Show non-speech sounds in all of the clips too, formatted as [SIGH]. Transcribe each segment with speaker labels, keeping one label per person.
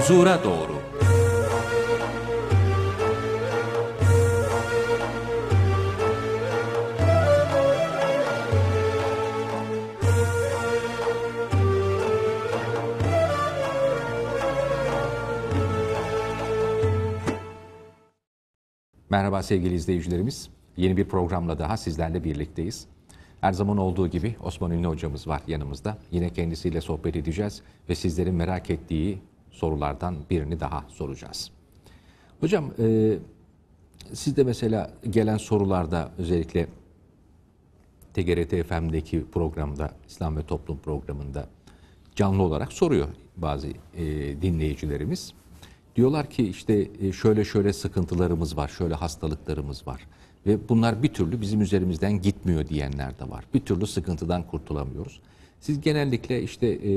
Speaker 1: huzura doğru. Merhaba sevgili izleyicilerimiz. Yeni bir programla daha sizlerle birlikteyiz. Her zaman olduğu gibi Osman Ünlü hocamız var yanımızda. Yine kendisiyle sohbet edeceğiz ve sizlerin merak ettiği sorulardan birini daha soracağız. Hocam e, siz de mesela gelen sorularda özellikle TGRT FM'deki programda İslam ve Toplum programında canlı olarak soruyor bazı e, dinleyicilerimiz. Diyorlar ki işte e, şöyle şöyle sıkıntılarımız var, şöyle hastalıklarımız var ve bunlar bir türlü bizim üzerimizden gitmiyor diyenler de var. Bir türlü sıkıntıdan kurtulamıyoruz. Siz genellikle işte e,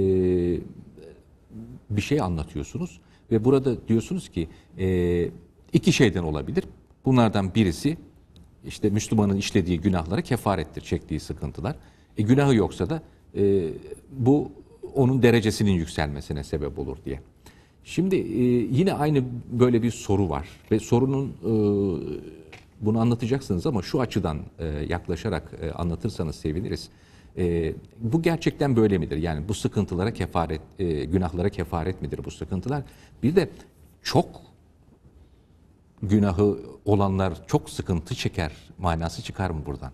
Speaker 1: bir şey anlatıyorsunuz ve burada diyorsunuz ki e, iki şeyden olabilir. Bunlardan birisi işte Müslümanın işlediği günahlara kefarettir, çektiği sıkıntılar. E, günahı yoksa da e, bu onun derecesinin yükselmesine sebep olur diye. Şimdi e, yine aynı böyle bir soru var ve sorunun e, bunu anlatacaksınız ama şu açıdan e, yaklaşarak e, anlatırsanız seviniriz. E, bu gerçekten böyle midir? Yani bu sıkıntılara kefaret, e, günahlara kefaret midir bu sıkıntılar? Bir de çok günahı olanlar çok sıkıntı çeker manası çıkar mı buradan?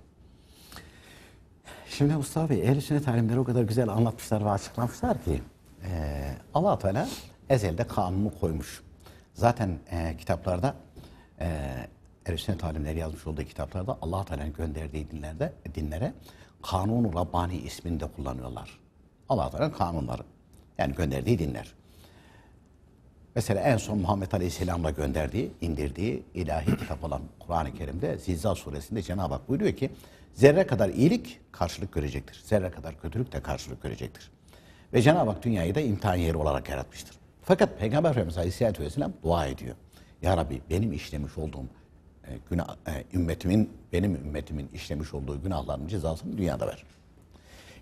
Speaker 2: Şimdi Mustafa Bey, ehl sünnet alimleri o kadar güzel anlatmışlar ve açıklamışlar ki e, allah Teala ezelde kanunu koymuş. Zaten e, kitaplarda e, ehl sünnet alimleri yazmış olduğu kitaplarda allah Teala'nın gönderdiği dinlerde, dinlere kanun-u Rabbani ismini kullanıyorlar. Allah Teala'nın kanunları. Yani gönderdiği dinler. Mesela en son Muhammed Aleyhisselam'la gönderdiği, indirdiği ilahi kitap olan Kur'an-ı Kerim'de Zilzal suresinde Cenab-ı Hak buyuruyor ki zerre kadar iyilik karşılık görecektir. Zerre kadar kötülük de karşılık görecektir. Ve Cenab-ı Hak dünyayı da imtihan yeri olarak yaratmıştır. Fakat Peygamber Efendimiz Aleyhisselatü Vesselam dua ediyor. Ya Rabbi benim işlemiş olduğum e, günah, e, ümmetimin, benim ümmetimin işlemiş olduğu günahların cezasını dünyada ver.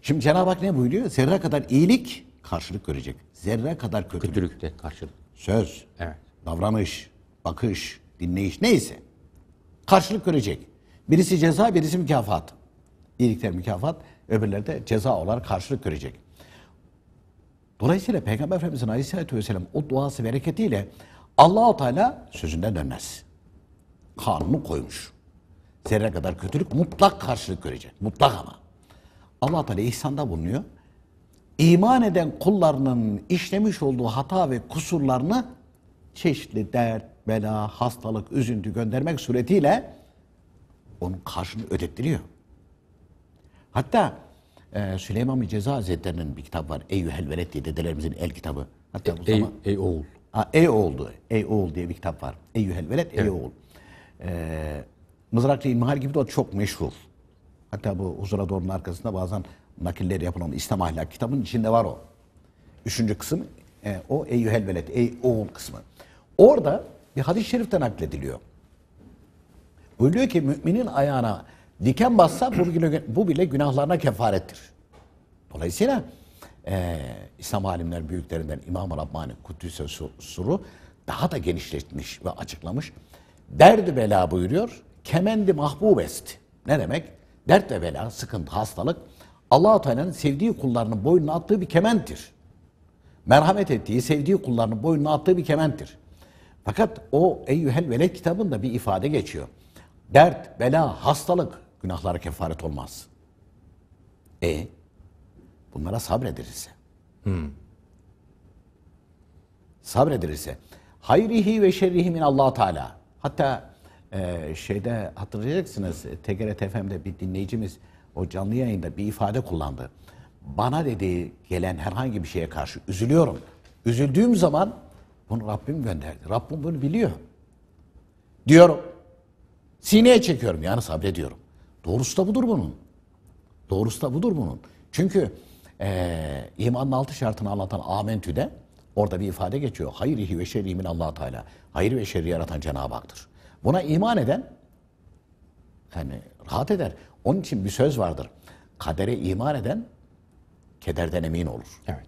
Speaker 2: Şimdi Cenab-ı Hak ne buyuruyor? Zerre kadar iyilik karşılık görecek. Zerre kadar kötülük. Kötülük de karşılık. Söz, evet. davranış, bakış, dinleyiş neyse. Karşılık görecek. Birisi ceza, birisi mükafat. İyilikler mükafat, öbürleri de ceza olarak karşılık görecek. Dolayısıyla Peygamber Efendimiz'in Aleyhisselatü Vesselam o duası bereketiyle Allah-u Teala sözünden dönmez kanunu koymuş. Zerre kadar kötülük mutlak karşılık görecek. Mutlak ama. Allah Teala ihsanda bulunuyor. İman eden kullarının işlemiş olduğu hata ve kusurlarını çeşitli dert, bela, hastalık, üzüntü göndermek suretiyle onun karşını ödettiriyor. Hatta e, Süleyman Ceza Hazretleri'nin bir kitabı var. Eyyühel Veled diye dedelerimizin el kitabı. Hatta bu ey, zaman... Ey oğul. Ha, ey oğul diye bir kitap var. Eyyühel Veled, ey evet. oğul. E, Mızrakçı İmhal gibi de o çok meşhur. Hatta bu huzura doğrunun arkasında bazen nakiller yapılan İslam ahlak kitabının içinde var o. Üçüncü kısım e, o eyyühel velet, ey oğul kısmı. Orada bir hadis-i şeriften naklediliyor. Buyuruyor ki müminin ayağına diken bassa bu bile, bu bile günahlarına kefarettir. Dolayısıyla e, İslam alimler büyüklerinden İmam-ı Rabbani Kudüs'e suru daha da genişletmiş ve açıklamış. Derdi bela buyuruyor. Kemendi mahbub est. Ne demek? Dert ve bela, sıkıntı, hastalık allah Teala'nın sevdiği kullarının boynuna attığı bir kementtir. Merhamet ettiği, sevdiği kullarının boynuna attığı bir kementtir. Fakat o Eyyühel velek kitabında bir ifade geçiyor. Dert, bela, hastalık günahlara kefaret olmaz. E bunlara sabredilirse. Hmm. Sabredilirse. Hayrihi ve şerrihi min allah Teala. Hatta e, şeyde hatırlayacaksınız e, TGRT FM'de bir dinleyicimiz o canlı yayında bir ifade kullandı. Bana dedi gelen herhangi bir şeye karşı üzülüyorum. Üzüldüğüm zaman bunu Rabbim gönderdi. Rabbim bunu biliyor. Diyorum. Sineye çekiyorum yani sabrediyorum. Doğrusu da budur bunun. Doğrusu da budur bunun. Çünkü e, imanın altı şartını anlatan Amentü'de Orada bir ifade geçiyor. Hayır ve şerri min allah Teala. Hayır ve şerri yaratan Cenab-ı Hak'tır. Buna iman eden yani rahat eder. Onun için bir söz vardır. Kadere iman eden kederden emin olur. Evet.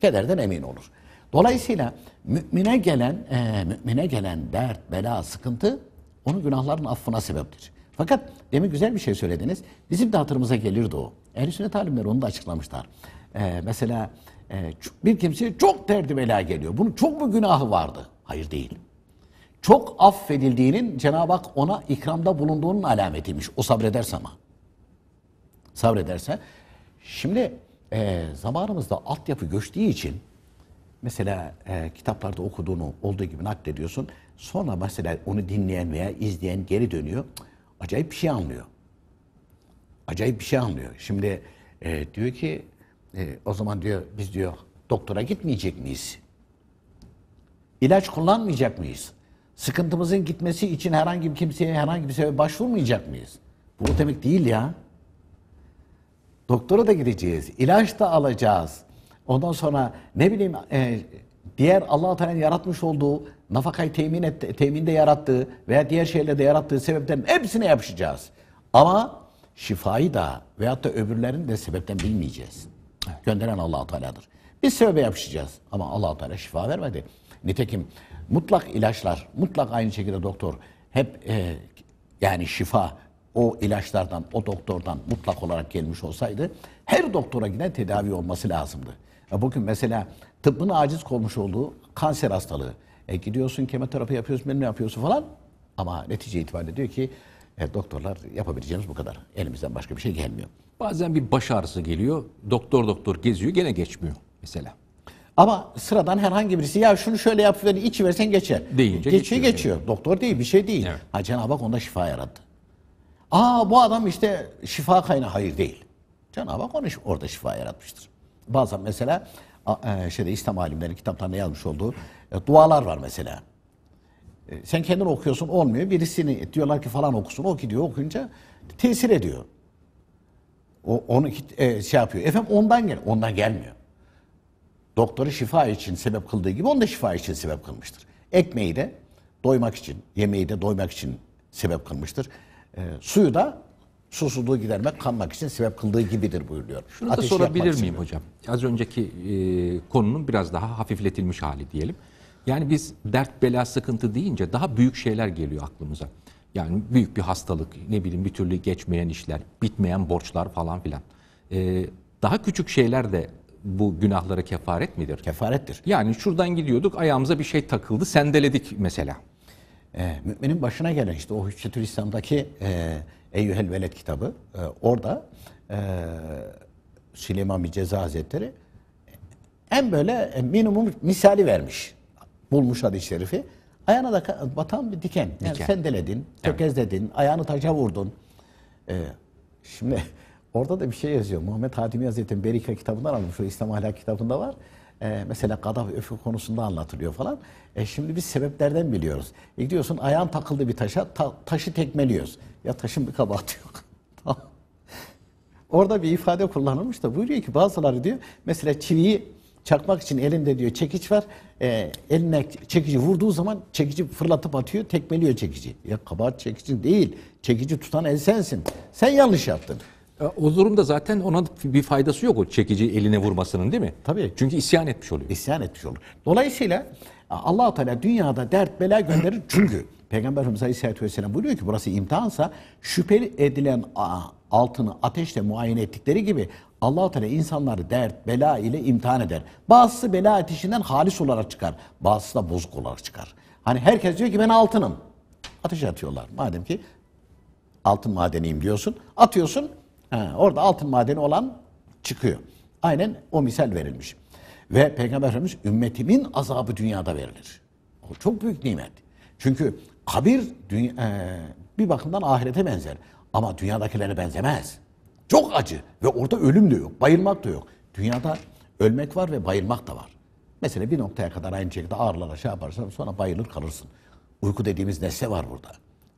Speaker 2: Kederden emin olur. Dolayısıyla mümine gelen e, mümine gelen dert, bela, sıkıntı onun günahların affına sebeptir. Fakat demin güzel bir şey söylediniz. Bizim de hatırımıza gelirdi o. Ehl-i Sünnet alimleri onu da açıklamışlar. E, mesela ee, bir kimse çok terdi bela geliyor. Bunun çok mu günahı vardı? Hayır değil. Çok affedildiğinin Cenab-ı Hak ona ikramda bulunduğunun alametiymiş. O sabrederse ama. Sabrederse. Şimdi e, zamanımızda altyapı göçtüğü için mesela e, kitaplarda okuduğunu olduğu gibi naklediyorsun. Sonra mesela onu dinleyen veya izleyen geri dönüyor. Acayip bir şey anlıyor. Acayip bir şey anlıyor. Şimdi e, diyor ki e, o zaman diyor biz diyor doktora gitmeyecek miyiz? İlaç kullanmayacak mıyız? Sıkıntımızın gitmesi için herhangi bir kimseye herhangi bir sebebe başvurmayacak mıyız? Bu demek değil ya. Doktora da gideceğiz, ilaç da alacağız. Ondan sonra ne bileyim e, diğer Allah Teala'nın yaratmış olduğu nafakayı temin et, teminde yarattığı veya diğer şeylerde yarattığı sebeplerin hepsine yapışacağız. Ama şifayı da veyahut da öbürlerini de sebepten bilmeyeceğiz gönderen allah Teala'dır. Biz sebebe yapışacağız ama allah Teala şifa vermedi. Nitekim mutlak ilaçlar, mutlak aynı şekilde doktor hep e, yani şifa o ilaçlardan, o doktordan mutlak olarak gelmiş olsaydı her doktora giden tedavi olması lazımdı. E bugün mesela tıbbın aciz olmuş olduğu kanser hastalığı. E gidiyorsun kemoterapi yapıyorsun, benim ne yapıyorsun falan. Ama netice itibariyle diyor ki e, doktorlar yapabileceğimiz bu kadar. Elimizden başka bir şey gelmiyor. Bazen bir baş ağrısı geliyor. Doktor doktor geziyor gene geçmiyor mesela. Ama sıradan herhangi birisi ya şunu şöyle yap ver içi versen geçer. Deyince geçiyor. Geçiyor geçiyor. Doktor değil bir şey değil. Evet. Ha Cenab-ı Hak onda şifa yarattı. Aa bu adam işte şifa kaynağı hayır değil. Cenab-ı Hak onu orada şifa yaratmıştır. Bazen mesela e, şeyde İslam alimlerinin kitaplarında yazmış olduğu e, dualar var mesela. E, sen kendin okuyorsun olmuyor. Birisini diyorlar ki falan okusun. O gidiyor okuyunca tesir ediyor. O onu e, şey yapıyor. Efendim ondan gel ondan gelmiyor. Doktoru şifa için sebep kıldığı gibi onu da şifa için sebep kılmıştır. Ekmeği de doymak için, yemeği de doymak için sebep kılmıştır. E, suyu da susuzluğu gidermek, kanmak için sebep kıldığı gibidir buyuruyor. Şunu da Ateşi sorabilir miyim hocam? Az önceki e,
Speaker 1: konunun biraz daha hafifletilmiş hali diyelim. Yani biz dert, bela, sıkıntı deyince daha büyük şeyler geliyor aklımıza. Yani büyük bir hastalık, ne bileyim bir türlü geçmeyen işler, bitmeyen borçlar falan filan. Ee, daha küçük şeyler de bu günahlara kefaret
Speaker 2: midir? Kefarettir. Yani şuradan gidiyorduk ayağımıza bir şey takıldı, sendeledik mesela. E, müminin başına gelen işte o Hüccetül İslam'daki e, Eyyühel Veled kitabı e, orada e, Süleyman Bin Ceza Hazretleri en böyle e, minimum misali vermiş bulmuş hadis-i şerifi. Ayağına da batan bir diken. Yani diken. sendeledin, tökezledin, evet. ayağını taca vurdun. Ee, şimdi [LAUGHS] orada da bir şey yazıyor. Muhammed Hatimi Hazretleri'nin Berika kitabından almış. O İslam ahlak kitabında var. Ee, mesela kadaf öfke konusunda anlatılıyor falan. E şimdi biz sebeplerden biliyoruz. E gidiyorsun ayağın takıldı bir taşa, ta, taşı tekmeliyoruz. Ya taşın bir kabahati yok. [LAUGHS] Orada bir ifade kullanılmış da buyuruyor ki bazıları diyor mesela çiviyi Çakmak için elinde diyor çekiç var. E, eline çekici vurduğu zaman çekici fırlatıp atıyor, tekmeliyor çekici. Ya kabahat çekici değil. Çekici tutan el sensin. Sen yanlış yaptın. E, o durumda zaten ona bir faydası yok o çekici eline vurmasının değil mi? Tabii. Çünkü isyan etmiş oluyor. İsyan etmiş olur. Dolayısıyla e, allah Teala dünyada dert bela gönderir [CLEARS THROAT] çünkü Peygamber Efendimiz Aleyhisselatü Vesselam buyuruyor ki burası imtihansa şüpheli edilen altını ateşle muayene ettikleri gibi allah Teala insanları dert, bela ile imtihan eder. Bazısı bela ateşinden halis olarak çıkar. Bazısı da bozuk olarak çıkar. Hani herkes diyor ki ben altınım. Ateşe atıyorlar. Madem ki altın madeniyim diyorsun. Atıyorsun. He, orada altın madeni olan çıkıyor. Aynen o misal verilmiş. Ve Peygamber Efendimiz ümmetimin azabı dünyada verilir. O çok büyük nimet. Çünkü kabir dünya, e, bir bakımdan ahirete benzer. Ama dünyadakilere benzemez. Çok acı ve orada ölüm de yok, bayılmak da yok. Dünyada ölmek var ve bayılmak da var. Mesela bir noktaya kadar aynı şekilde ağırlara şey yaparsan sonra bayılır kalırsın. Uyku dediğimiz nesne var burada.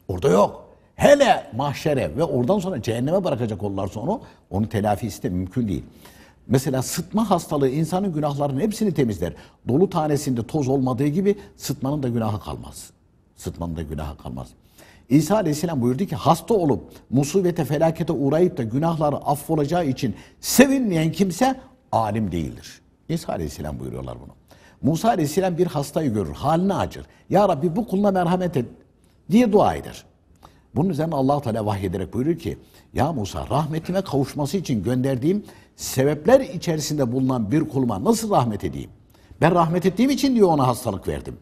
Speaker 2: Orada yok. Hele mahşere ve oradan sonra cehenneme bırakacak olurlarsa onu, onun telafisi de mümkün değil. Mesela sıtma hastalığı insanın günahlarının hepsini temizler. Dolu tanesinde toz olmadığı gibi sıtmanın da günahı kalmaz. Sıtmanın da günahı kalmaz. İsa Aleyhisselam buyurdu ki hasta olup musibete felakete uğrayıp da günahları affolacağı için sevinmeyen kimse alim değildir. İsa Aleyhisselam buyuruyorlar bunu. Musa Aleyhisselam bir hastayı görür, haline acır. Ya Rabbi bu kuluna merhamet et diye dua eder. Bunun üzerine allah Teala vahyederek buyurur ki Ya Musa rahmetime kavuşması için gönderdiğim sebepler içerisinde bulunan bir kuluma nasıl rahmet edeyim? Ben rahmet ettiğim için diyor ona hastalık verdim.''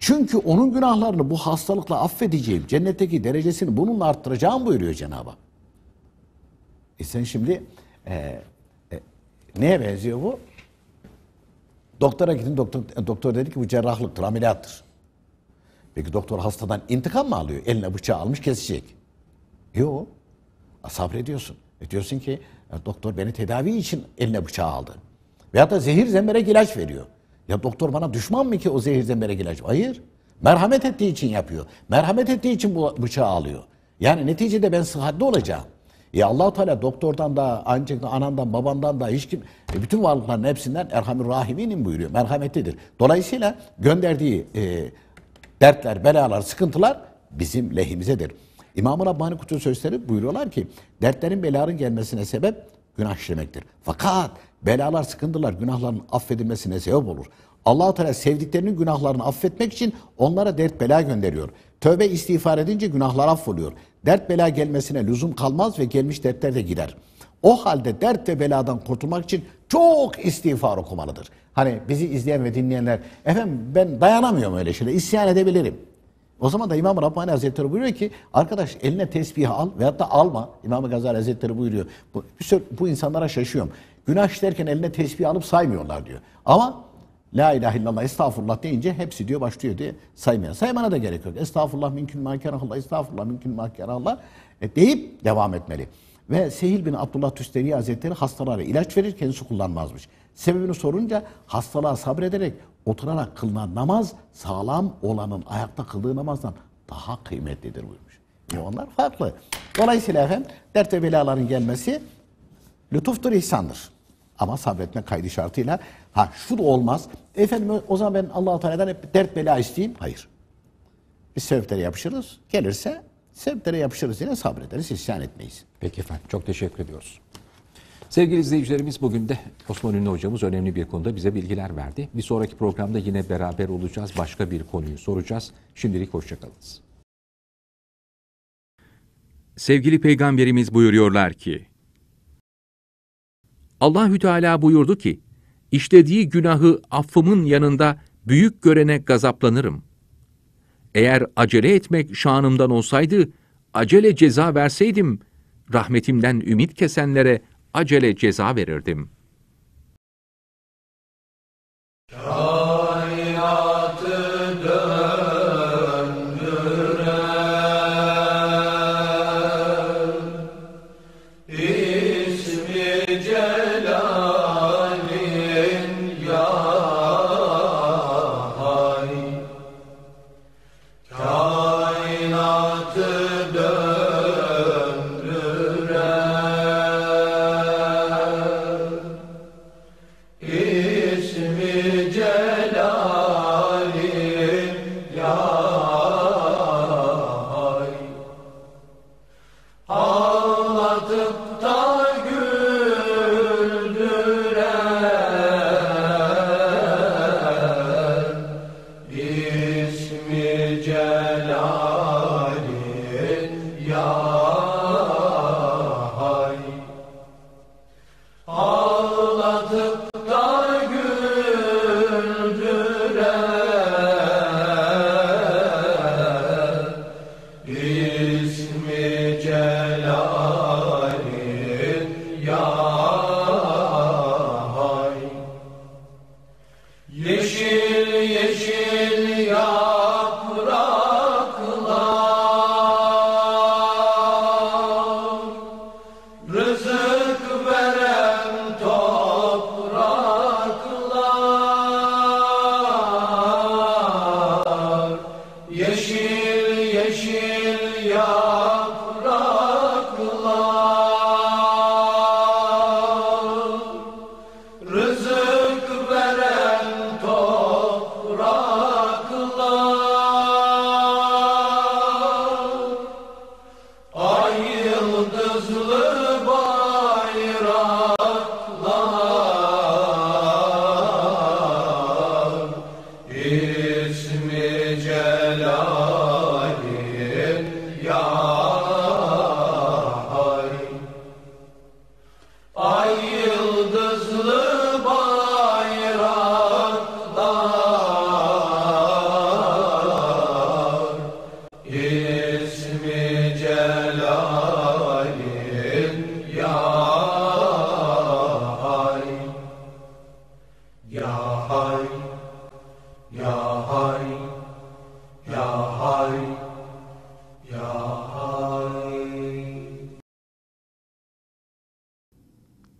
Speaker 2: Çünkü onun günahlarını bu hastalıkla affedeceğim, cennetteki derecesini bununla arttıracağım buyuruyor Cenab-ı Hak. E sen şimdi e, e, neye benziyor bu? Doktora gidin, doktor, e, doktor dedi ki bu cerrahlıktır, ameliyattır. Peki doktor hastadan intikam mı alıyor? Eline bıçağı almış kesecek. Yok. Sabrediyorsun. E diyorsun ki doktor beni tedavi için eline bıçağı aldı. Veyahut da zehir zemberek ilaç veriyor. Ya doktor bana düşman mı ki o zehirden berek ilacı? Hayır. Merhamet ettiği için yapıyor. Merhamet ettiği için bu bıçağı alıyor. Yani neticede ben sıhhatli olacağım. Ya Allah Teala doktordan da ancak da anandan babandan da hiç kim e, bütün varlıkların hepsinden Erhamir rahiminin buyuruyor. Merhametlidir. Dolayısıyla gönderdiği e, dertler, belalar, sıkıntılar bizim lehimizedir. İmam-ı Rabbani Kutu Sözleri buyuruyorlar ki dertlerin beların gelmesine sebep günah işlemektir. Fakat Belalar, sıkıntılar günahların affedilmesine sebep olur. Allah Teala sevdiklerinin günahlarını affetmek için onlara dert bela gönderiyor. Tövbe istiğfar edince günahlar affoluyor. Dert bela gelmesine lüzum kalmaz ve gelmiş dertler de gider. O halde dert ve beladan kurtulmak için çok istiğfar okumalıdır. Hani bizi izleyen ve dinleyenler, efendim ben dayanamıyorum öyle şeyle, isyan edebilirim. O zaman da İmam Rabbani Hazretleri buyuruyor ki arkadaş eline tesbih al veyahut da alma. İmam Gazali Hazretleri buyuruyor. Bu, bu insanlara şaşıyorum. Günah işlerken eline tesbih alıp saymıyorlar diyor. Ama La ilahe illallah estağfurullah deyince hepsi diyor başlıyor diye saymaya. Saymana da gerek yok. Estağfurullah mümkün makerahullah, estağfurullah mümkün makerahullah e, deyip devam etmeli. Ve Sehil bin Abdullah Tüsteri Hazretleri hastalara ilaç verir kendisi kullanmazmış. Sebebini sorunca hastalığa sabrederek oturarak kılınan namaz sağlam olanın ayakta kıldığı namazdan daha kıymetlidir buyurmuş. Ve onlar farklı. Dolayısıyla efendim dert ve belaların gelmesi lütuftur, ihsandır. Ama sabretme kaydı şartıyla. Ha şu da olmaz. Efendim o zaman ben allah Teala'dan hep dert bela isteyeyim. Hayır. Biz sebeplere yapışırız. Gelirse sebeplere yapışırız yine sabrederiz, isyan etmeyiz. Peki efendim, çok teşekkür ediyoruz. Sevgili izleyicilerimiz bugün de Osman Ünlü hocamız önemli bir konuda
Speaker 1: bize bilgiler verdi. Bir sonraki programda yine beraber olacağız. Başka bir konuyu soracağız. Şimdilik hoşçakalınız. Sevgili peygamberimiz buyuruyorlar ki, Allahü Teala buyurdu ki, işlediği günahı affımın yanında büyük görene gazaplanırım. Eğer acele etmek şanımdan olsaydı, acele ceza verseydim, rahmetimden ümit kesenlere acele ceza verirdim.''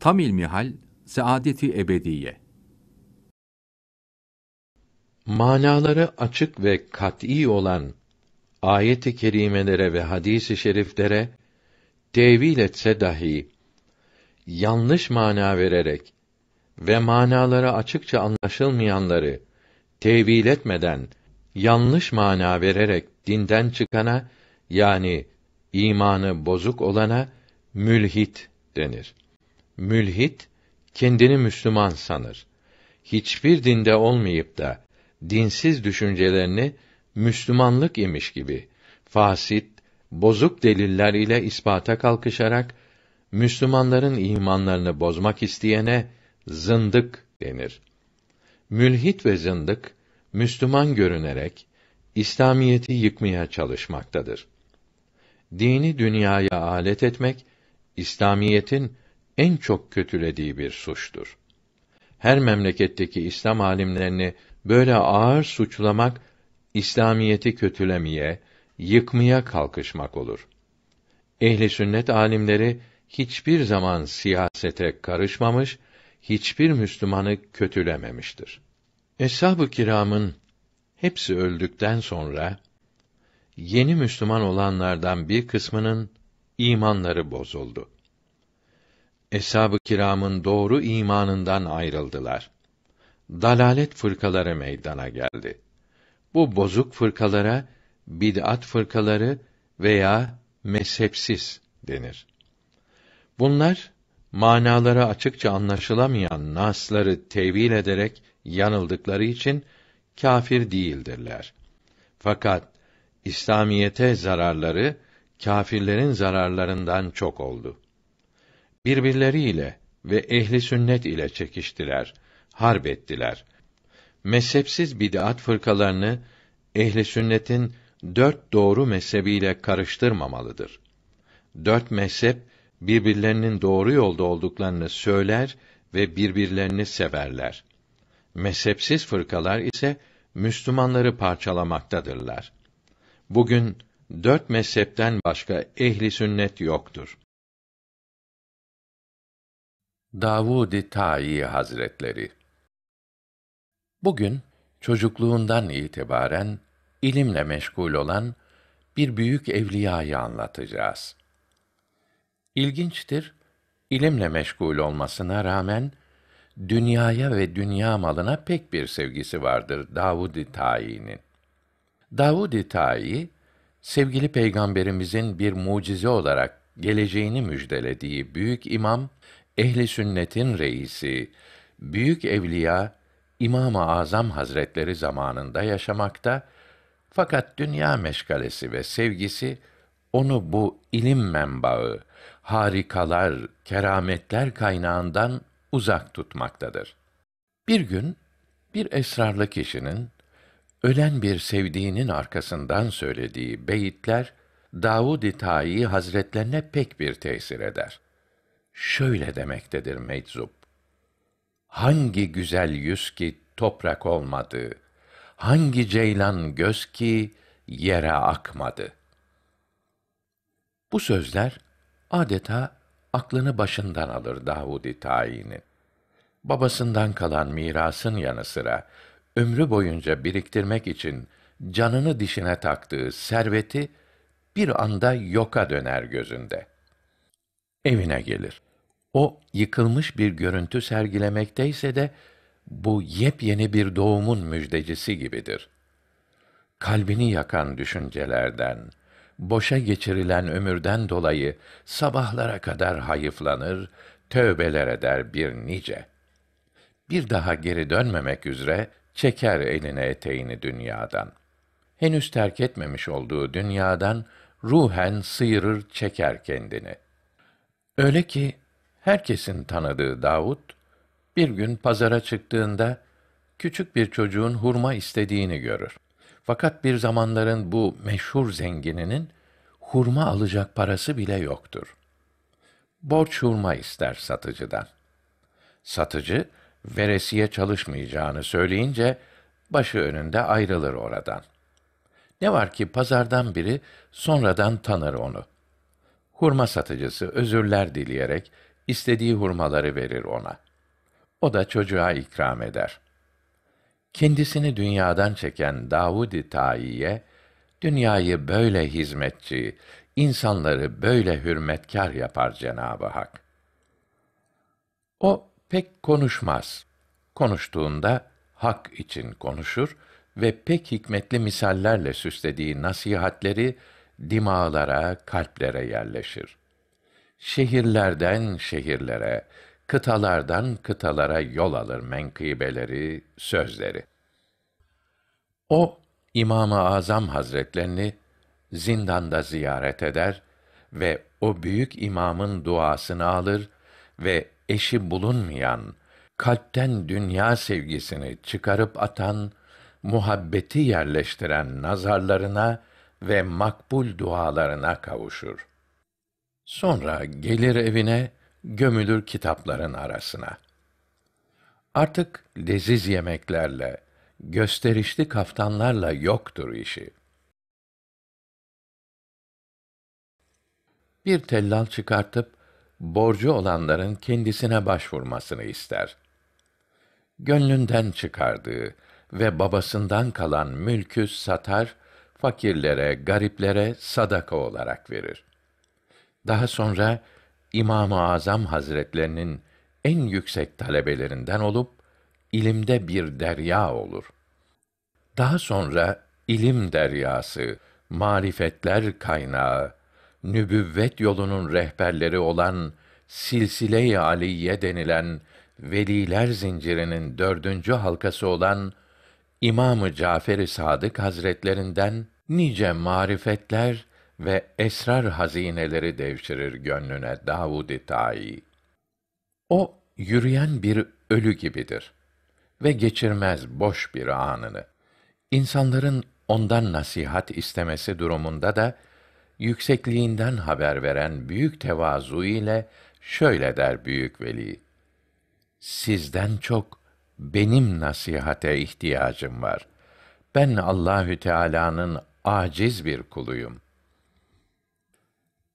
Speaker 1: Tam ilmihal, saadeti ebediye. Manaları açık ve kat'î olan
Speaker 3: ayet-i kerimelere ve hadis-i şeriflere tevil etse dahi yanlış mana vererek ve manaları açıkça anlaşılmayanları tevil etmeden yanlış mana vererek dinden çıkana yani imanı bozuk olana mülhit denir. Mülhit kendini Müslüman sanır. Hiçbir dinde olmayıp da dinsiz düşüncelerini Müslümanlık imiş gibi fasit, bozuk deliller ile ispata kalkışarak Müslümanların imanlarını bozmak isteyene zındık denir. Mülhit ve zındık Müslüman görünerek İslamiyeti yıkmaya çalışmaktadır. Dini dünyaya alet etmek İslamiyetin en çok kötülediği bir suçtur. Her memleketteki İslam alimlerini böyle ağır suçlamak İslamiyeti kötülemeye, yıkmaya kalkışmak olur. Ehli sünnet alimleri hiçbir zaman siyasete karışmamış, hiçbir Müslümanı kötülememiştir. Eshab-ı kiramın hepsi öldükten sonra yeni Müslüman olanlardan bir kısmının imanları bozuldu eshab-ı kiramın doğru imanından ayrıldılar. Dalalet fırkaları meydana geldi. Bu bozuk fırkalara bid'at fırkaları veya mezhepsiz denir. Bunlar manaları açıkça anlaşılamayan nasları tevil ederek yanıldıkları için kâfir değildirler. Fakat İslamiyete zararları kâfirlerin zararlarından çok oldu birbirleriyle ve ehli sünnet ile çekiştiler, harp ettiler. Mezhepsiz bid'at fırkalarını ehli sünnetin dört doğru mezhebiyle karıştırmamalıdır. Dört mezhep birbirlerinin doğru yolda olduklarını söyler ve birbirlerini severler. Mezhepsiz fırkalar ise Müslümanları parçalamaktadırlar. Bugün dört mezhepten başka ehli sünnet yoktur. Davud-i Tayi Hazretleri Bugün çocukluğundan itibaren ilimle meşgul olan bir büyük evliyayı anlatacağız. İlginçtir, ilimle meşgul olmasına rağmen dünyaya ve dünya malına pek bir sevgisi vardır Davud-i Tayi'nin. Davud-i Tayi, sevgili peygamberimizin bir mucize olarak geleceğini müjdelediği büyük imam ehli sünnetin reisi büyük evliya İmam-ı Azam Hazretleri zamanında yaşamakta fakat dünya meşgalesi ve sevgisi onu bu ilim menbaı, harikalar, kerametler kaynağından uzak tutmaktadır. Bir gün bir esrarlı kişinin ölen bir sevdiğinin arkasından söylediği beyitler Davud-i Tayi Hazretlerine pek bir tesir eder şöyle demektedir meczup. Hangi güzel yüz ki toprak olmadı, hangi ceylan göz ki yere akmadı. Bu sözler adeta aklını başından alır Davud-i Tayin'in. Babasından kalan mirasın yanı sıra ömrü boyunca biriktirmek için canını dişine taktığı serveti bir anda yoka döner gözünde. Evine gelir. O yıkılmış bir görüntü sergilemekteyse de bu yepyeni bir doğumun müjdecisi gibidir. Kalbini yakan düşüncelerden, boşa geçirilen ömürden dolayı sabahlara kadar hayıflanır, tövbeler eder bir nice. Bir daha geri dönmemek üzere çeker eline eteğini dünyadan. Henüz terk etmemiş olduğu dünyadan ruhen sıyırır çeker kendini. Öyle ki Herkesin tanıdığı Davud, bir gün pazara çıktığında küçük bir çocuğun hurma istediğini görür. Fakat bir zamanların bu meşhur zengininin hurma alacak parası bile yoktur. Borç hurma ister satıcıdan. Satıcı veresiye çalışmayacağını söyleyince başı önünde ayrılır oradan. Ne var ki pazardan biri sonradan tanır onu. Hurma satıcısı özürler dileyerek istediği hurmaları verir ona. O da çocuğa ikram eder. Kendisini dünyadan çeken Davud-i Tâi'ye, dünyayı böyle hizmetçi, insanları böyle hürmetkar yapar Cenab-ı Hak. O pek konuşmaz. Konuştuğunda hak için konuşur ve pek hikmetli misallerle süslediği nasihatleri dimağlara, kalplere yerleşir şehirlerden şehirlere, kıtalardan kıtalara yol alır menkıbeleri, sözleri. O, İmam-ı Azam Hazretlerini zindanda ziyaret eder ve o büyük imamın duasını alır ve eşi bulunmayan, kalpten dünya sevgisini çıkarıp atan, muhabbeti yerleştiren nazarlarına ve makbul dualarına kavuşur. Sonra gelir evine, gömülür kitapların arasına. Artık leziz yemeklerle, gösterişli kaftanlarla yoktur işi. Bir tellal çıkartıp, borcu olanların kendisine başvurmasını ister. Gönlünden çıkardığı ve babasından kalan mülkü satar, fakirlere, gariplere sadaka olarak verir. Daha sonra İmam-ı Azam Hazretlerinin en yüksek talebelerinden olup ilimde bir derya olur. Daha sonra ilim deryası, marifetler kaynağı, nübüvvet yolunun rehberleri olan silsile-i aliye denilen veliler zincirinin dördüncü halkası olan İmam-ı Cafer-i Sadık Hazretlerinden nice marifetler ve esrar hazineleri devşirir gönlüne Davud-i Tayi. O yürüyen bir ölü gibidir ve geçirmez boş bir anını. İnsanların ondan nasihat istemesi durumunda da yüksekliğinden haber veren büyük tevazu ile şöyle der büyük veli: Sizden çok benim nasihate ihtiyacım var. Ben Allahü Teala'nın aciz bir kuluyum.''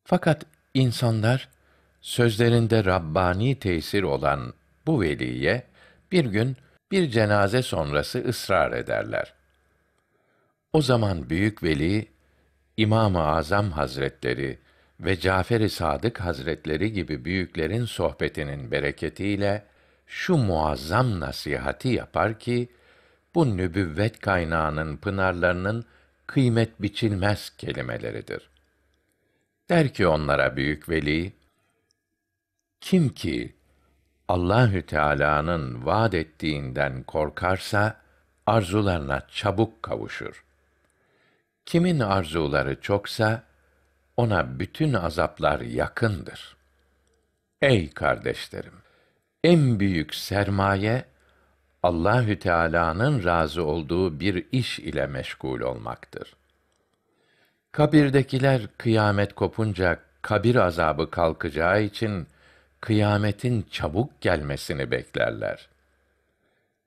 Speaker 3: Fakat insanlar sözlerinde Rabbani tesir olan bu veliye bir gün bir cenaze sonrası ısrar ederler. O zaman büyük veli İmam-ı Azam Hazretleri ve Cafer-i Sadık Hazretleri gibi büyüklerin sohbetinin bereketiyle şu muazzam nasihati yapar ki bu nübüvvet kaynağının pınarlarının kıymet biçilmez kelimeleridir. Der ki onlara büyük veli, kim ki Allahü Teala'nın vaad ettiğinden korkarsa arzularına çabuk kavuşur. Kimin arzuları çoksa ona bütün azaplar yakındır. Ey kardeşlerim, en büyük sermaye Allahü Teala'nın razı olduğu bir iş ile meşgul olmaktır. Kabirdekiler kıyamet kopunca kabir azabı kalkacağı için kıyametin çabuk gelmesini beklerler.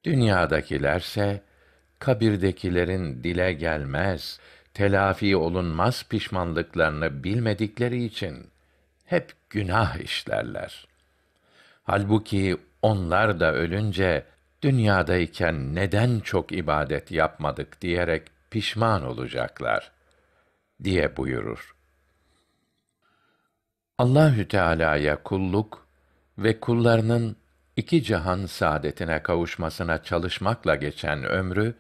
Speaker 3: Dünyadakilerse kabirdekilerin dile gelmez, telafi olunmaz pişmanlıklarını bilmedikleri için hep günah işlerler. Halbuki onlar da ölünce dünyadayken neden çok ibadet yapmadık diyerek pişman olacaklar diye buyurur. Allahü Teala'ya kulluk ve kullarının iki cihan saadetine kavuşmasına çalışmakla geçen ömrü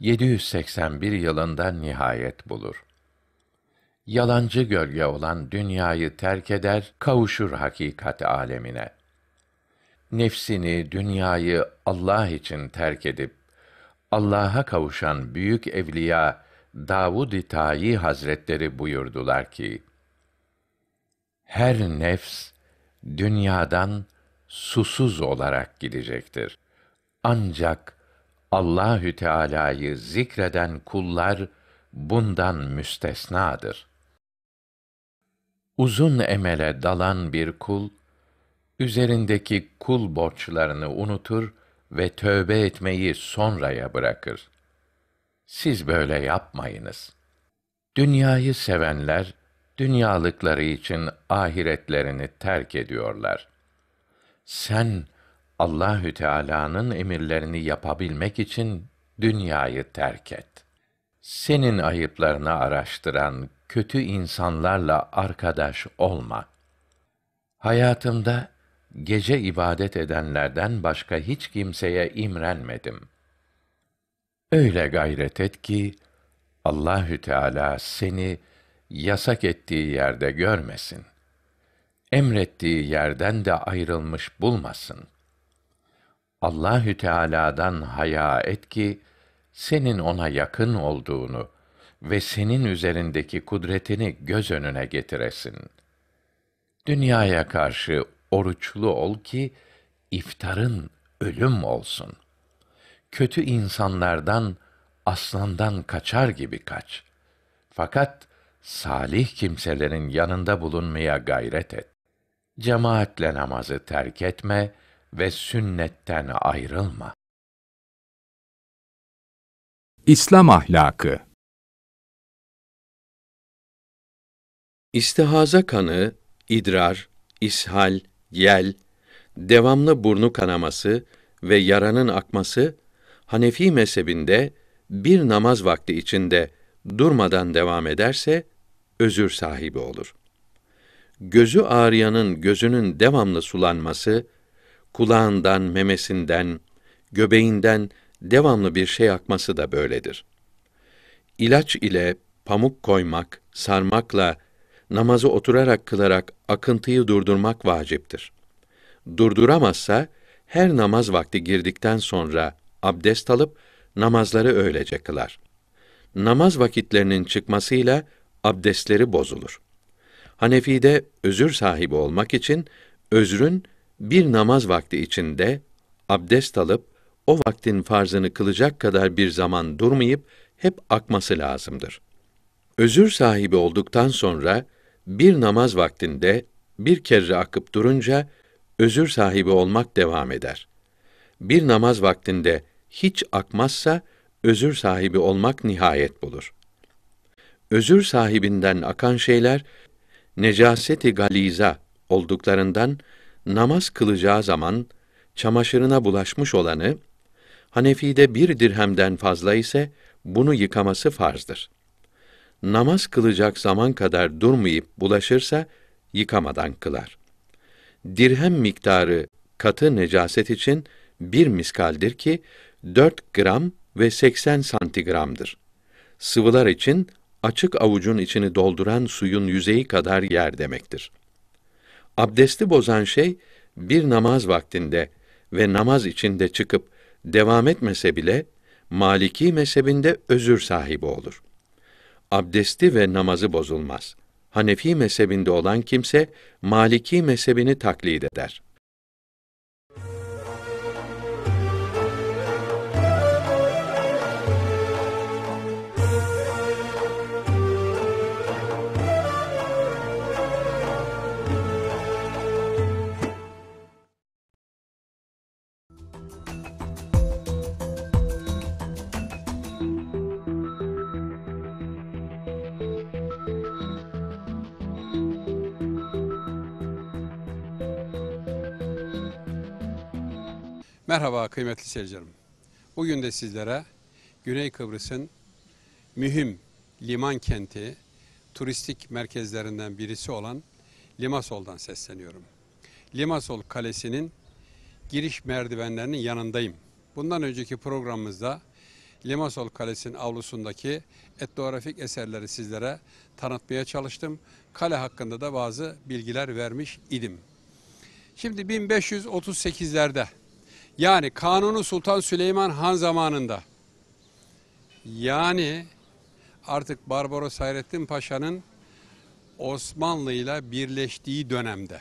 Speaker 3: 781 yılında nihayet bulur. Yalancı gölge olan dünyayı terk eder, kavuşur hakikat alemine. Nefsini, dünyayı Allah için terk edip Allah'a kavuşan büyük evliya Davud-i Tayi Hazretleri buyurdular ki, Her nefs, dünyadan susuz olarak gidecektir. Ancak Allahü Teala'yı zikreden kullar bundan müstesnadır. Uzun emele dalan bir kul üzerindeki kul borçlarını unutur ve tövbe etmeyi sonraya bırakır siz böyle yapmayınız. Dünyayı sevenler, dünyalıkları için ahiretlerini terk ediyorlar. Sen Allahü Teala'nın emirlerini yapabilmek için dünyayı terk et. Senin ayıplarını araştıran kötü insanlarla arkadaş olma. Hayatımda gece ibadet edenlerden başka hiç kimseye imrenmedim.'' Öyle gayret et ki Allahü Teala seni yasak ettiği yerde görmesin. Emrettiği yerden de ayrılmış bulmasın. Allahü Teala'dan haya et ki senin ona yakın olduğunu ve senin üzerindeki kudretini göz önüne getiresin. Dünyaya karşı oruçlu ol ki iftarın ölüm olsun.'' kötü insanlardan, aslandan kaçar gibi kaç. Fakat salih kimselerin yanında bulunmaya gayret et. Cemaatle namazı terk etme ve sünnetten ayrılma.
Speaker 1: İslam ahlakı
Speaker 4: İstihaza kanı, idrar, ishal,
Speaker 5: yel, devamlı burnu kanaması ve yaranın akması Hanefi mezhebinde bir namaz vakti içinde durmadan devam ederse özür sahibi olur. Gözü ağrıyanın gözünün devamlı sulanması, kulağından, memesinden, göbeğinden devamlı bir şey akması da böyledir. İlaç ile pamuk koymak, sarmakla namazı oturarak kılarak akıntıyı durdurmak vaciptir. Durduramazsa her namaz vakti girdikten sonra abdest alıp namazları öylece kılar. Namaz vakitlerinin çıkmasıyla abdestleri bozulur. Hanefi'de özür sahibi olmak için özrün bir namaz vakti içinde abdest alıp o vaktin farzını kılacak kadar bir zaman durmayıp hep akması lazımdır. Özür sahibi olduktan sonra bir namaz vaktinde bir kere akıp durunca özür sahibi olmak devam eder. Bir namaz vaktinde hiç akmazsa özür sahibi olmak nihayet bulur. Özür sahibinden akan şeyler necaseti galiza olduklarından namaz kılacağı zaman çamaşırına bulaşmış olanı Hanefi'de bir dirhemden fazla ise bunu yıkaması farzdır. Namaz kılacak zaman kadar durmayıp bulaşırsa yıkamadan kılar. Dirhem miktarı katı necaset için bir miskaldir ki 4 gram ve 80 santigramdır. Sıvılar için açık avucun içini dolduran suyun yüzeyi kadar yer demektir. Abdesti bozan şey bir namaz vaktinde ve namaz içinde çıkıp devam etmese bile Maliki mezhebinde özür sahibi olur. Abdesti ve namazı bozulmaz. Hanefi mezhebinde olan kimse Maliki mezhebini taklit eder.
Speaker 6: Merhaba kıymetli seyircilerim. Bugün de sizlere Güney Kıbrıs'ın mühim liman kenti, turistik merkezlerinden birisi olan Limasol'dan sesleniyorum. Limasol Kalesi'nin giriş merdivenlerinin yanındayım. Bundan önceki programımızda Limasol Kalesi'nin avlusundaki etnografik eserleri sizlere tanıtmaya çalıştım. Kale hakkında da bazı bilgiler vermiş idim. Şimdi 1538'lerde yani Kanuni Sultan Süleyman Han zamanında yani artık Barbaros Hayrettin Paşa'nın Osmanlı ile birleştiği dönemde.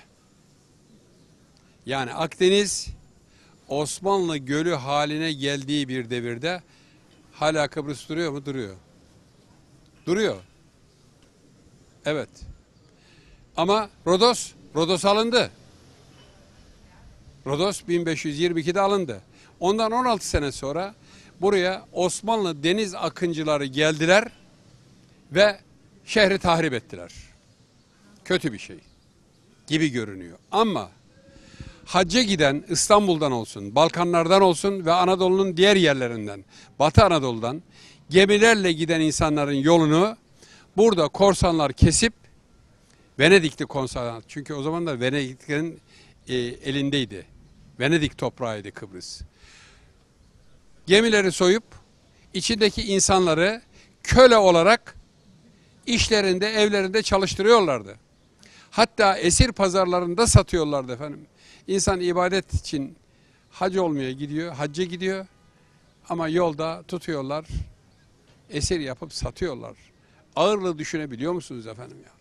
Speaker 6: Yani Akdeniz Osmanlı Gölü haline geldiği bir devirde hala Kıbrıs duruyor mu? Duruyor. Duruyor. Evet. Ama Rodos, Rodos alındı. Rodos 1522'de alındı. Ondan 16 sene sonra buraya Osmanlı deniz akıncıları geldiler ve şehri tahrip ettiler. Kötü bir şey gibi görünüyor. Ama hacca giden İstanbul'dan olsun, Balkanlardan olsun ve Anadolu'nun diğer yerlerinden, Batı Anadolu'dan gemilerle giden insanların yolunu burada korsanlar kesip Venedikli korsanlar, çünkü o zaman da Venediklerin e, elindeydi Venedik toprağıydı Kıbrıs. Gemileri soyup içindeki insanları köle olarak işlerinde, evlerinde çalıştırıyorlardı. Hatta esir pazarlarında satıyorlardı efendim. İnsan ibadet için hac olmaya gidiyor, hacca gidiyor. Ama yolda tutuyorlar, esir yapıp satıyorlar. Ağırlığı düşünebiliyor musunuz efendim ya?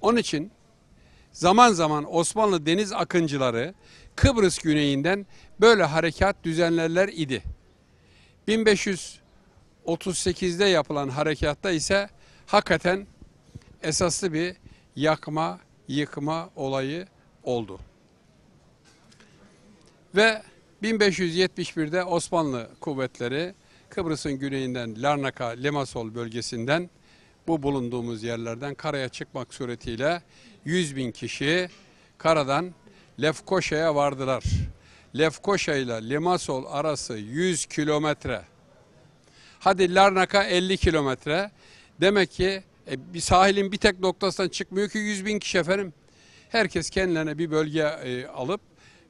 Speaker 6: Onun için zaman zaman Osmanlı deniz akıncıları Kıbrıs güneyinden böyle harekat düzenlerler idi. 1538'de yapılan harekatta ise hakikaten esaslı bir yakma, yıkma olayı oldu. Ve 1571'de Osmanlı kuvvetleri Kıbrıs'ın güneyinden Larnaka, Limasol bölgesinden bu bulunduğumuz yerlerden karaya çıkmak suretiyle 100 bin kişi karadan Lefkoşa'ya vardılar. Lefkoşa ile Limasol arası 100 kilometre. Hadi Larnaka 50 kilometre. Demek ki e, bir sahilin bir tek noktasından çıkmıyor ki 100 bin kişi efendim. Herkes kendilerine bir bölge e, alıp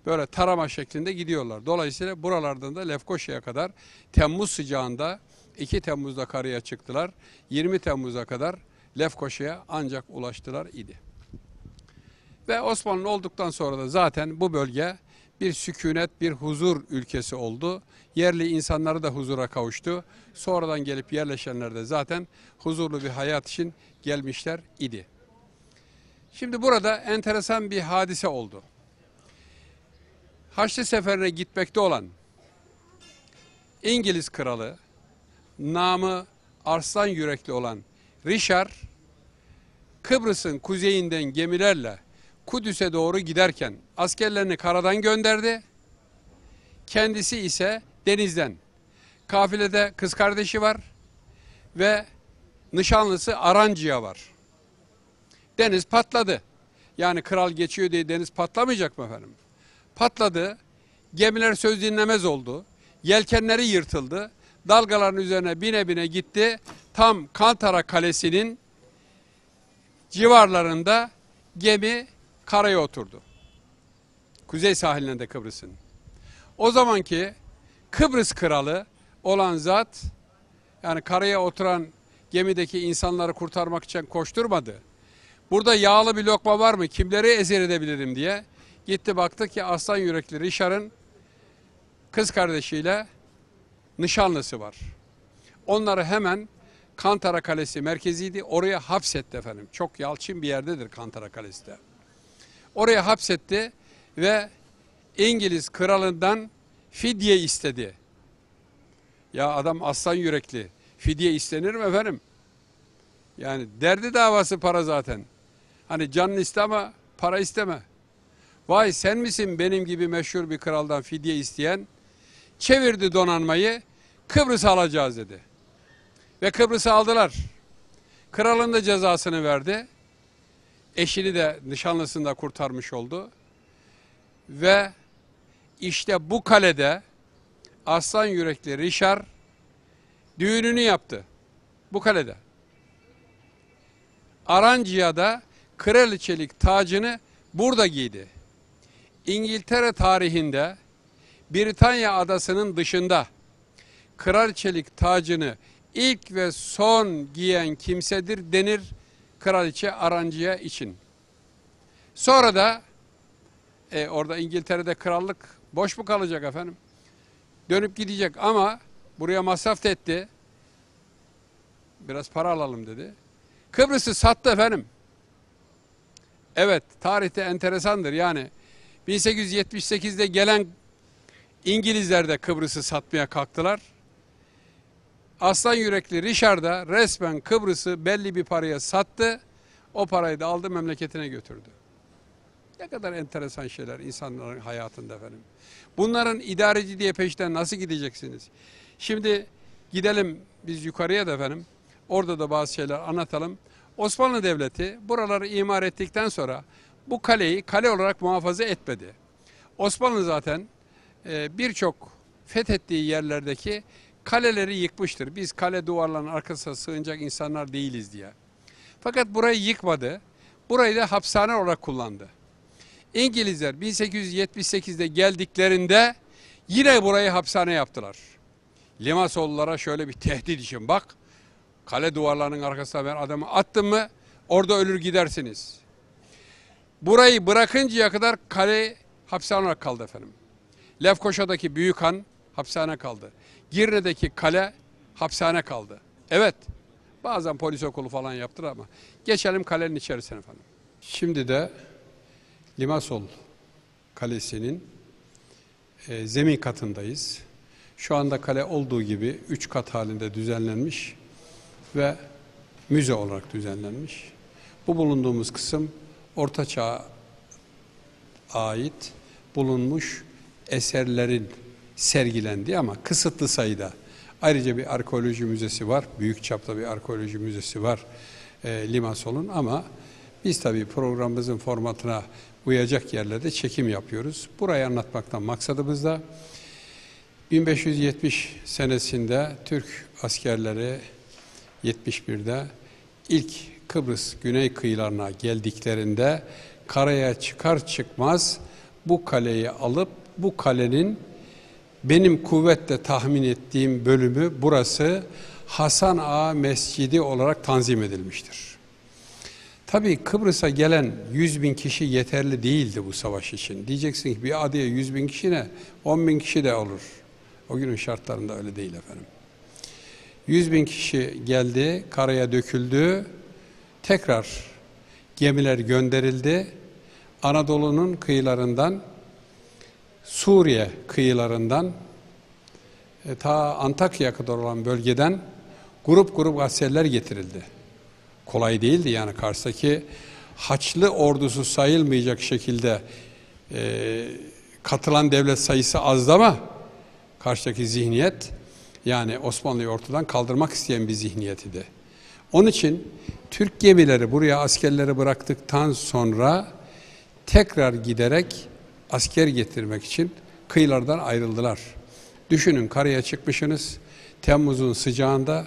Speaker 6: böyle tarama şeklinde gidiyorlar. Dolayısıyla buralardan da Lefkoşa'ya kadar Temmuz sıcağında 2 Temmuz'da karaya çıktılar. 20 Temmuz'a kadar Lefkoşa'ya ancak ulaştılar idi. Ve Osmanlı olduktan sonra da zaten bu bölge bir sükunet, bir huzur ülkesi oldu. Yerli insanları da huzura kavuştu. Sonradan gelip yerleşenler de zaten huzurlu bir hayat için gelmişler idi. Şimdi burada enteresan bir hadise oldu. Haçlı Seferi'ne gitmekte olan İngiliz kralı, namı arslan yürekli olan Richard, Kıbrıs'ın kuzeyinden gemilerle Kudüs'e doğru giderken askerlerini karadan gönderdi. Kendisi ise denizden. Kafilede kız kardeşi var ve nişanlısı Arancıya var. Deniz patladı. Yani kral geçiyor diye deniz patlamayacak mı efendim? Patladı. Gemiler söz dinlemez oldu. Yelkenleri yırtıldı. Dalgaların üzerine bine bine gitti. Tam Kantara Kalesi'nin civarlarında gemi karaya oturdu. Kuzey sahiline de Kıbrıs'ın. O zamanki Kıbrıs kralı olan zat yani karaya oturan gemideki insanları kurtarmak için koşturmadı. Burada yağlı bir lokma var mı? Kimleri ezir edebilirim diye. Gitti baktı ki aslan yürekli Richard'ın kız kardeşiyle nişanlısı var. Onları hemen Kantara Kalesi merkeziydi. Oraya hapsetti efendim. Çok yalçın bir yerdedir Kantara Kalesi Oraya hapsetti ve İngiliz kralından fidye istedi. Ya adam aslan yürekli. Fidye istenir mi efendim? Yani derdi davası para zaten. Hani canını iste ama para isteme. Vay sen misin benim gibi meşhur bir kraldan fidye isteyen? Çevirdi donanmayı Kıbrıs'a alacağız dedi. Ve Kıbrıs'ı aldılar. Kralın da cezasını verdi. Eşini de nişanlısını da kurtarmış oldu. Ve işte bu kalede aslan yürekli Richard düğününü yaptı. Bu kalede. Aranciya'da kraliçelik tacını burada giydi. İngiltere tarihinde Britanya adasının dışında kraliçelik tacını ilk ve son giyen kimsedir denir Kraliçe Arancıya için. Sonra da e, orada İngiltere'de krallık boş mu kalacak efendim? Dönüp gidecek ama buraya masraf etti. Biraz para alalım dedi. Kıbrıs'ı sattı efendim. Evet tarihte enteresandır yani 1878'de gelen İngilizler de Kıbrıs'ı satmaya kalktılar. Aslan yürekli Richard'a resmen Kıbrıs'ı belli bir paraya sattı. O parayı da aldı memleketine götürdü. Ne kadar enteresan şeyler insanların hayatında efendim. Bunların idareci diye peşten nasıl gideceksiniz? Şimdi gidelim biz yukarıya da efendim. Orada da bazı şeyler anlatalım. Osmanlı Devleti buraları imar ettikten sonra bu kaleyi kale olarak muhafaza etmedi. Osmanlı zaten e, birçok fethettiği yerlerdeki kaleleri yıkmıştır. Biz kale duvarlarının arkasına sığınacak insanlar değiliz diye. Fakat burayı yıkmadı. Burayı da hapishane olarak kullandı. İngilizler 1878'de geldiklerinde yine burayı hapishane yaptılar. Limasollulara şöyle bir tehdit için bak. Kale duvarlarının arkasına ben adamı attım mı orada ölür gidersiniz. Burayı bırakıncaya kadar kale hapishane olarak kaldı efendim. Lefkoşa'daki büyük han hapishane kaldı. Girne'deki kale hapishane kaldı. Evet. Bazen polis okulu falan yaptır ama. Geçelim kalenin içerisine efendim. Şimdi de Limasol Kalesi'nin e, zemin katındayız. Şu anda kale olduğu gibi üç kat halinde düzenlenmiş ve müze olarak düzenlenmiş. Bu bulunduğumuz kısım Orta Çağ'a ait bulunmuş eserlerin sergilendi ama kısıtlı sayıda. Ayrıca bir arkeoloji müzesi var, büyük çapta bir arkeoloji müzesi var e, Limasol'un ama biz tabii programımızın formatına uyacak yerlerde çekim yapıyoruz. Burayı anlatmaktan maksadımız da 1570 senesinde Türk askerleri 71'de ilk Kıbrıs güney kıyılarına geldiklerinde karaya çıkar çıkmaz bu kaleyi alıp bu kalenin benim kuvvetle tahmin ettiğim bölümü burası Hasan Ağa Mescidi olarak tanzim edilmiştir. Tabi Kıbrıs'a gelen 100 bin kişi yeterli değildi bu savaş için. Diyeceksin ki bir adaya 100 bin kişi ne? 10 bin kişi de olur. O günün şartlarında öyle değil efendim. 100 bin kişi geldi, karaya döküldü. Tekrar gemiler gönderildi. Anadolu'nun kıyılarından Suriye kıyılarından e, ta Antakya'ya kadar olan bölgeden grup grup askerler getirildi. Kolay değildi yani Kars'taki Haçlı ordusu sayılmayacak şekilde e, katılan devlet sayısı azdı ama karşıdaki zihniyet yani Osmanlı'yı ortadan kaldırmak isteyen bir zihniyet idi. Onun için Türk gemileri buraya askerleri bıraktıktan sonra tekrar giderek asker getirmek için kıyılardan ayrıldılar. Düşünün karaya çıkmışsınız, Temmuz'un sıcağında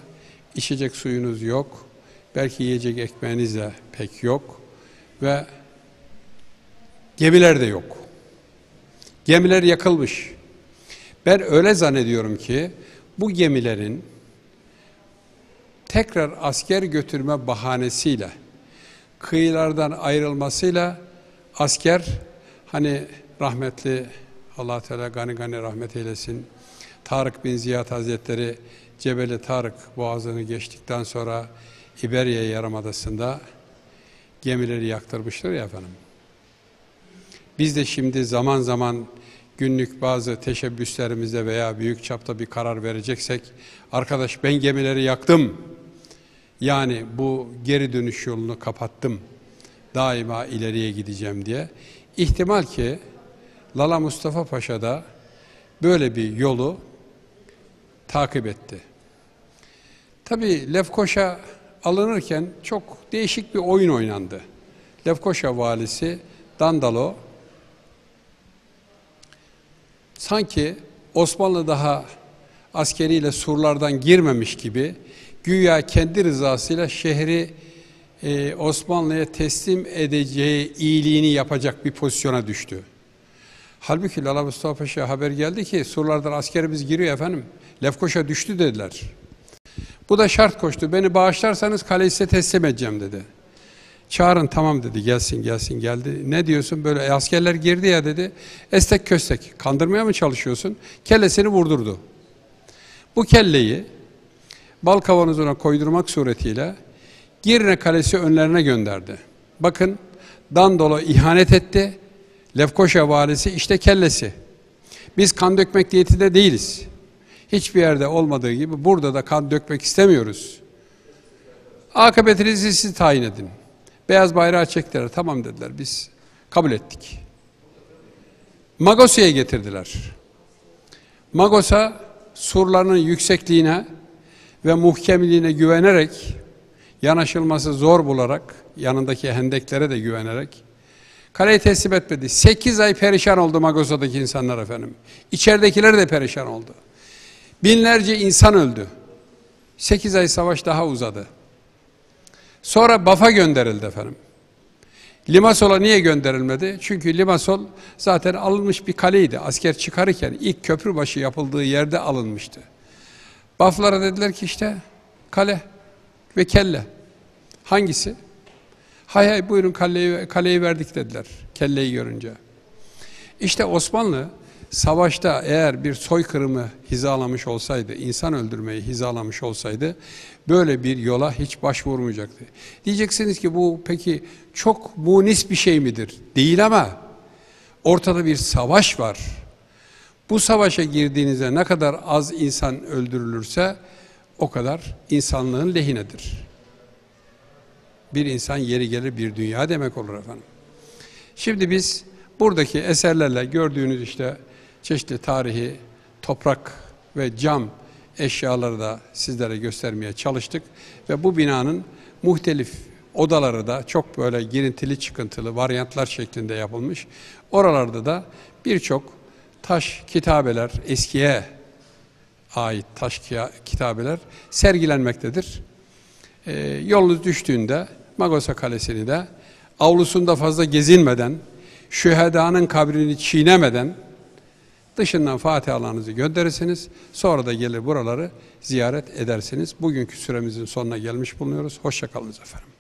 Speaker 6: içecek suyunuz yok, belki yiyecek ekmeğiniz de pek yok ve gemiler de yok. Gemiler yakılmış. Ben öyle zannediyorum ki bu gemilerin tekrar asker götürme bahanesiyle kıyılardan ayrılmasıyla asker hani Rahmetli allah Teala gani gani rahmet eylesin. Tarık bin Ziyad Hazretleri Cebeli Tarık boğazını geçtikten sonra İberya Yarımadası'nda gemileri yaktırmıştır ya efendim. Biz de şimdi zaman zaman günlük bazı teşebbüslerimizde veya büyük çapta bir karar vereceksek arkadaş ben gemileri yaktım. Yani bu geri dönüş yolunu kapattım. Daima ileriye gideceğim diye. İhtimal ki Lala Mustafa Paşa da böyle bir yolu takip etti. Tabi Lefkoşa alınırken çok değişik bir oyun oynandı. Lefkoşa valisi Dandalo sanki Osmanlı daha askeriyle surlardan girmemiş gibi güya kendi rızasıyla şehri e, Osmanlı'ya teslim edeceği iyiliğini yapacak bir pozisyona düştü. Halbuki Lala Mustafa Paşa'ya haber geldi ki surlardan askerimiz giriyor efendim. Lefkoşa düştü dediler. Bu da şart koştu. Beni bağışlarsanız kaleyi size teslim edeceğim dedi. Çağırın tamam dedi gelsin gelsin geldi. Ne diyorsun böyle e, askerler girdi ya dedi. Estek köstek kandırmaya mı çalışıyorsun? Kellesini vurdurdu. Bu kelleyi bal kavanozuna koydurmak suretiyle Girne Kalesi önlerine gönderdi. Bakın Dandolo ihanet etti Lefkoşa valisi işte kellesi. Biz kan dökmek niyetinde değiliz. Hiçbir yerde olmadığı gibi burada da kan dökmek istemiyoruz. Akıbetinizi siz tayin edin. Beyaz bayrağı çektiler. Tamam dediler biz kabul ettik. Magos'a getirdiler. Magos'a surlarının yüksekliğine ve muhkemliğine güvenerek, yanaşılması zor bularak, yanındaki hendeklere de güvenerek Kaleyi teslim etmedi. Sekiz ay perişan oldu Magosa'daki insanlar efendim. İçeridekiler de perişan oldu. Binlerce insan öldü. Sekiz ay savaş daha uzadı. Sonra Baf'a gönderildi efendim. Limasol'a niye gönderilmedi? Çünkü Limasol zaten alınmış bir kaleydi. Asker çıkarırken ilk köprübaşı yapıldığı yerde alınmıştı. Baflara dediler ki işte kale ve kelle. Hangisi? Hay hay buyurun kaleyi, kaleyi verdik dediler kelleyi görünce. İşte Osmanlı savaşta eğer bir soykırımı hizalamış olsaydı, insan öldürmeyi hizalamış olsaydı böyle bir yola hiç başvurmayacaktı. Diyeceksiniz ki bu peki çok munis bir şey midir? Değil ama ortada bir savaş var. Bu savaşa girdiğinizde ne kadar az insan öldürülürse o kadar insanlığın lehinedir bir insan yeri gelir bir dünya demek olur efendim. Şimdi biz buradaki eserlerle gördüğünüz işte çeşitli tarihi, toprak ve cam eşyaları da sizlere göstermeye çalıştık. Ve bu binanın muhtelif odaları da çok böyle girintili çıkıntılı varyantlar şeklinde yapılmış. Oralarda da birçok taş kitabeler, eskiye ait taş kitabeler sergilenmektedir. Ee, yolunuz düştüğünde Magosa Kalesi'ni de avlusunda fazla gezinmeden, şühedanın kabrini çiğnemeden dışından Fatiha'larınızı gönderirsiniz. Sonra da gelir buraları ziyaret edersiniz. Bugünkü süremizin sonuna gelmiş bulunuyoruz. Hoşçakalınız efendim.